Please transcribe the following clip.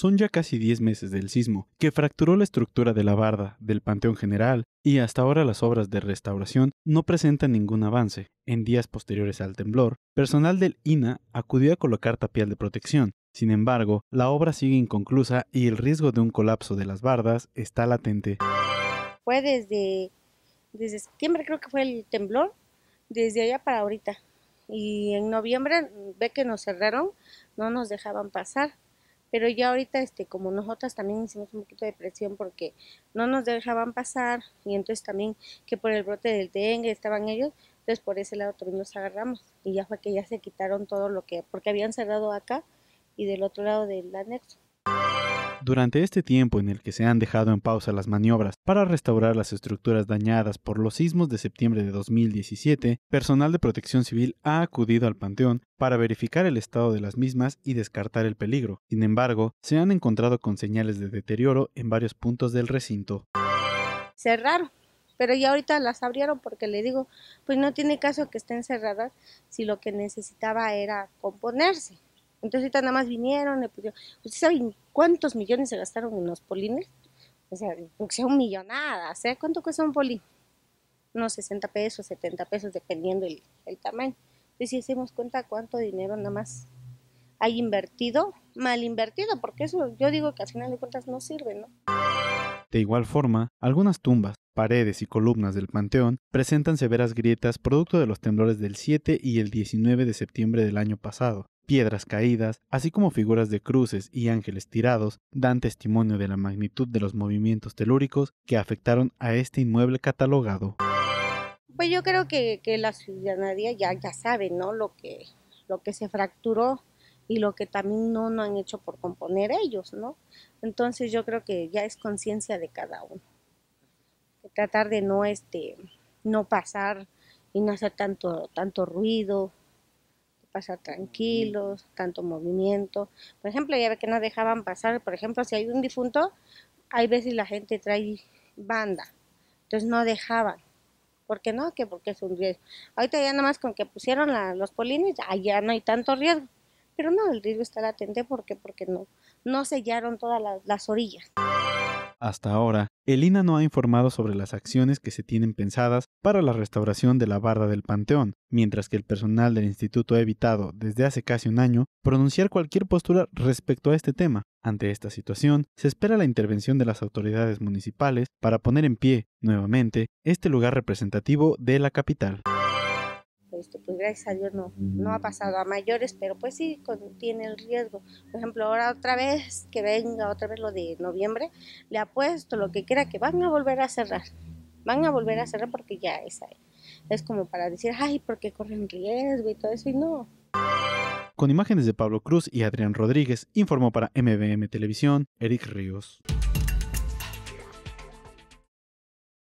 Son ya casi 10 meses del sismo, que fracturó la estructura de la barda, del Panteón General, y hasta ahora las obras de restauración no presentan ningún avance. En días posteriores al temblor, personal del INA acudió a colocar tapial de protección. Sin embargo, la obra sigue inconclusa y el riesgo de un colapso de las bardas está latente. Fue desde, desde septiembre creo que fue el temblor, desde allá para ahorita. Y en noviembre ve que nos cerraron, no nos dejaban pasar pero ya ahorita este como nosotras también hicimos un poquito de presión porque no nos dejaban pasar y entonces también que por el brote del dengue estaban ellos entonces por ese lado también nos agarramos y ya fue que ya se quitaron todo lo que porque habían cerrado acá y del otro lado del anexo durante este tiempo en el que se han dejado en pausa las maniobras para restaurar las estructuras dañadas por los sismos de septiembre de 2017, personal de protección civil ha acudido al Panteón para verificar el estado de las mismas y descartar el peligro. Sin embargo, se han encontrado con señales de deterioro en varios puntos del recinto. Cerraron, pero ya ahorita las abrieron porque le digo, pues no tiene caso que estén cerradas si lo que necesitaba era componerse. Entonces ahorita nada más vinieron, le ¿ustedes saben cuántos millones se gastaron en los polines? O sea, un millonada, sea ¿Cuánto cuesta un polín? Unos 60 pesos, 70 pesos, dependiendo el, tamaño. Y si hacemos cuenta cuánto dinero nada más hay invertido, mal invertido, porque eso yo digo que al final de cuentas no sirve, ¿no? De igual forma, algunas tumbas, paredes y columnas del panteón presentan severas grietas producto de los temblores del 7 y el 19 de septiembre del año pasado, piedras caídas, así como figuras de cruces y ángeles tirados, dan testimonio de la magnitud de los movimientos telúricos que afectaron a este inmueble catalogado. Pues yo creo que, la ciudadanía ya, ya sabe, ¿no? Lo que, lo que se fracturó y lo que también no, han hecho por componer ellos, ¿no? Entonces yo creo que ya es conciencia de cada uno. tratar de no, este, no pasar y no hacer tanto, tanto ruido, pasar tranquilos, tanto movimiento. Por ejemplo, ya que no dejaban pasar, por ejemplo, si hay un difunto, hay veces la gente trae banda, entonces no dejaban. porque no? Que porque es un riesgo. Ahorita ya nada más con que pusieron los polines, ya no hay tanto riesgo. Pero no, el riesgo está latente porque porque no, no sellaron todas las orillas. Hasta ahora, el INA no ha informado sobre las acciones que se tienen pensadas para la restauración de la barda del Panteón, mientras que el personal del instituto ha evitado desde hace casi un año pronunciar cualquier postura respecto a este tema. Ante esta situación, se espera la intervención de las autoridades municipales para poner en pie, nuevamente, este lugar representativo de la capital esto, pues gracias a Dios no, no ha pasado a mayores, pero pues sí tiene el riesgo. Por ejemplo, ahora otra vez que venga otra vez lo de noviembre, le apuesto lo que quiera que van a volver a cerrar, van a volver a cerrar porque ya es ahí. Es como para decir, ay, porque corren riesgo y todo eso, y no. Con imágenes de Pablo Cruz y Adrián Rodríguez, informó para MBM Televisión, Eric Ríos.